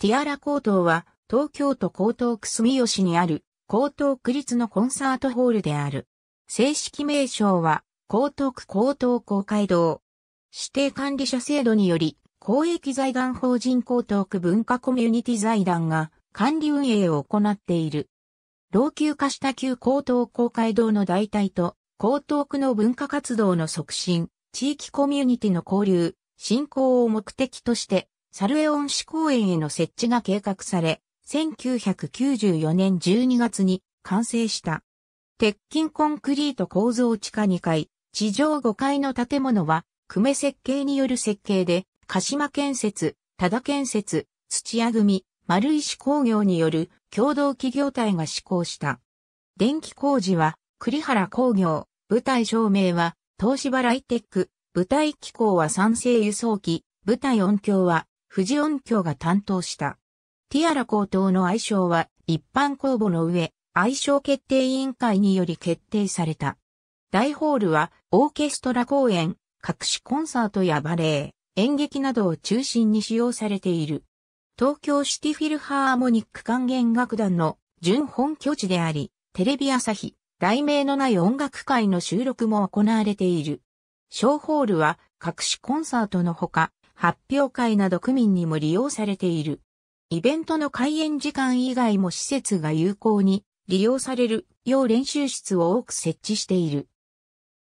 ティアラ高等は、東京都江東区住吉にある、江東区立のコンサートホールである。正式名称は、江東区江東公会堂。指定管理者制度により、公益財団法人江東区文化コミュニティ財団が管理運営を行っている。老朽化した旧江東公会堂の代替と、江東区の文化活動の促進、地域コミュニティの交流、振興を目的として、サルエオン市公園への設置が計画され、1994年12月に完成した。鉄筋コンクリート構造地下2階、地上5階の建物は、久米設計による設計で、鹿島建設、多田建設、土屋組、丸石工業による共同企業体が施行した。電気工事は、栗原工業、舞台照明は、東芝ライテック、舞台機構は三成輸送機、舞台音響は、富士音響が担当した。ティアラ高等の愛称は一般公募の上、愛称決定委員会により決定された。大ホールはオーケストラ公演、各種コンサートやバレエ、演劇などを中心に使用されている。東京シティフィルハーモニック管弦楽団の準本拠地であり、テレビ朝日、題名のない音楽会の収録も行われている。小ホールは各種コンサートのほか、発表会など区民にも利用されている。イベントの開演時間以外も施設が有効に利用されるよう練習室を多く設置している。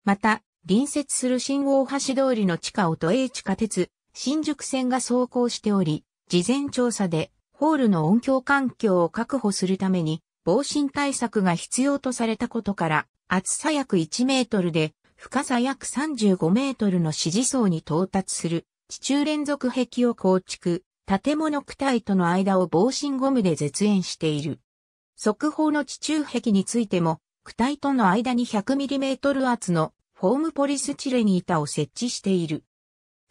また、隣接する新大橋通りの地下を都営地下鉄、新宿線が走行しており、事前調査でホールの音響環境を確保するために防振対策が必要とされたことから、厚さ約1メートルで深さ約35メートルの支持層に到達する地中連続壁を構築、建物躯体との間を防振ゴムで絶縁している。速報の地中壁についても、躯体との間に 100mm 厚のフォームポリスチレニ板を設置している。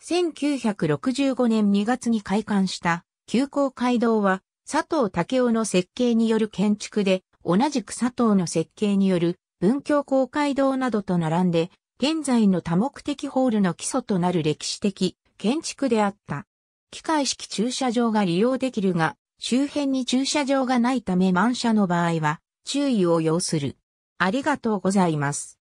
1965年2月に開館した急行街道は佐藤武雄の設計による建築で同じく佐藤の設計による文京公会堂などと並んで現在の多目的ホールの基礎となる歴史的建築であった。機械式駐車場が利用できるが、周辺に駐車場がないため満車の場合は、注意を要する。ありがとうございます。